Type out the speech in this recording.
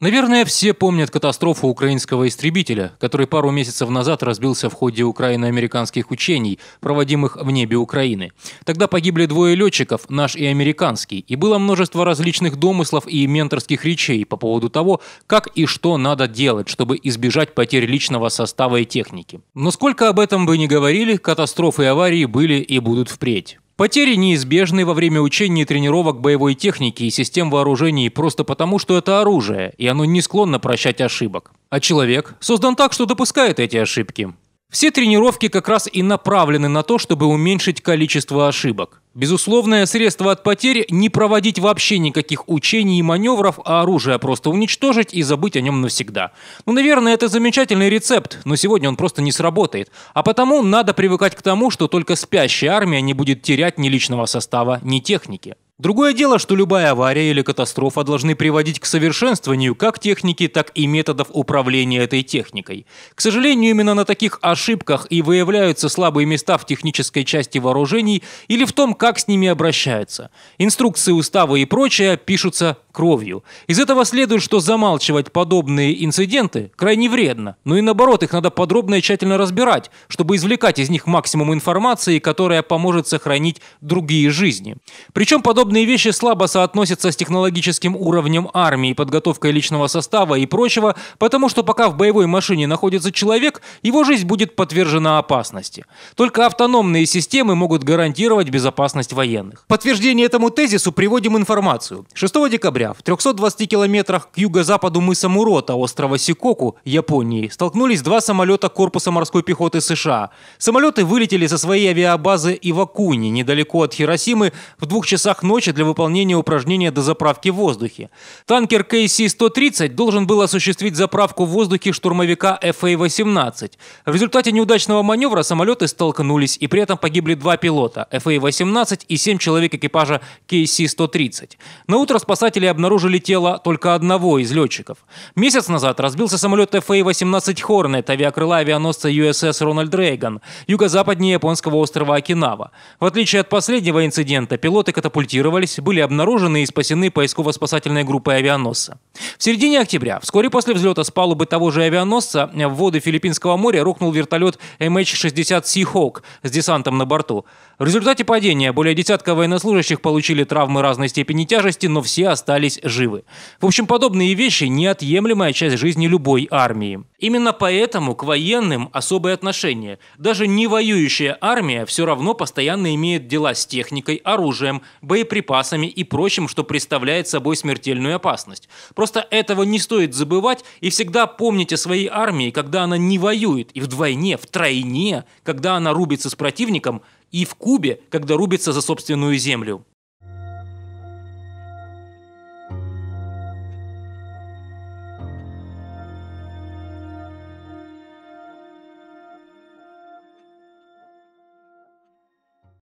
Наверное, все помнят катастрофу украинского истребителя, который пару месяцев назад разбился в ходе украино-американских учений, проводимых в небе Украины. Тогда погибли двое летчиков, наш и американский, и было множество различных домыслов и менторских речей по поводу того, как и что надо делать, чтобы избежать потерь личного состава и техники. Но сколько об этом бы ни говорили, катастрофы и аварии были и будут впредь. Потери неизбежны во время учений и тренировок боевой техники и систем вооружений просто потому, что это оружие, и оно не склонно прощать ошибок. А человек создан так, что допускает эти ошибки. Все тренировки как раз и направлены на то, чтобы уменьшить количество ошибок. Безусловное средство от потерь – не проводить вообще никаких учений и маневров, а оружие просто уничтожить и забыть о нем навсегда. Ну, наверное, это замечательный рецепт, но сегодня он просто не сработает. А потому надо привыкать к тому, что только спящая армия не будет терять ни личного состава, ни техники. Другое дело, что любая авария или катастрофа должны приводить к совершенствованию как техники, так и методов управления этой техникой. К сожалению, именно на таких ошибках и выявляются слабые места в технической части вооружений или в том, как с ними обращаются. Инструкции, уставы и прочее пишутся кровью. Из этого следует, что замалчивать подобные инциденты крайне вредно, но ну и наоборот, их надо подробно и тщательно разбирать, чтобы извлекать из них максимум информации, которая поможет сохранить другие жизни. Причем подобные вещи слабо соотносятся с технологическим уровнем армии, подготовкой личного состава и прочего, потому что пока в боевой машине находится человек, его жизнь будет подвержена опасности. Только автономные системы могут гарантировать безопасность военных. В подтверждение этому тезису приводим информацию. 6 декабря декабря в 320 километрах к юго-западу мыса Мурота, острова Сикоку, Японии, столкнулись два самолета Корпуса морской пехоты США. Самолеты вылетели со своей авиабазы Ивакуни, недалеко от Хиросимы, в двух часах ночи для выполнения упражнения до заправки в воздухе. Танкер KC-130 должен был осуществить заправку в воздухе штурмовика FA-18. А в результате неудачного маневра самолеты столкнулись, и при этом погибли два пилота – FA-18 а и семь человек экипажа KC-130. На утро спасатели обнаружили тело только одного из летчиков. Месяц назад разбился самолет FA-18 Hornet авиакрыла авианосца USS Рональд Рейган юго-западнее японского острова Окинава. В отличие от последнего инцидента, пилоты катапультировались, были обнаружены и спасены поисково-спасательной группой авианосца. В середине октября, вскоре после взлета с палубы того же авианосца, в воды Филиппинского моря рухнул вертолет MH-60 Sea Hawk с десантом на борту. В результате падения более десятка военнослужащих получили травмы разной степени тяжести, но все остались остались живы. В общем, подобные вещи – неотъемлемая часть жизни любой армии. Именно поэтому к военным особое отношение. Даже не воюющая армия все равно постоянно имеет дела с техникой, оружием, боеприпасами и прочим, что представляет собой смертельную опасность. Просто этого не стоит забывать и всегда помнить о своей армии, когда она не воюет, и вдвойне, втройне, когда она рубится с противником, и в Кубе, когда рубится за собственную землю.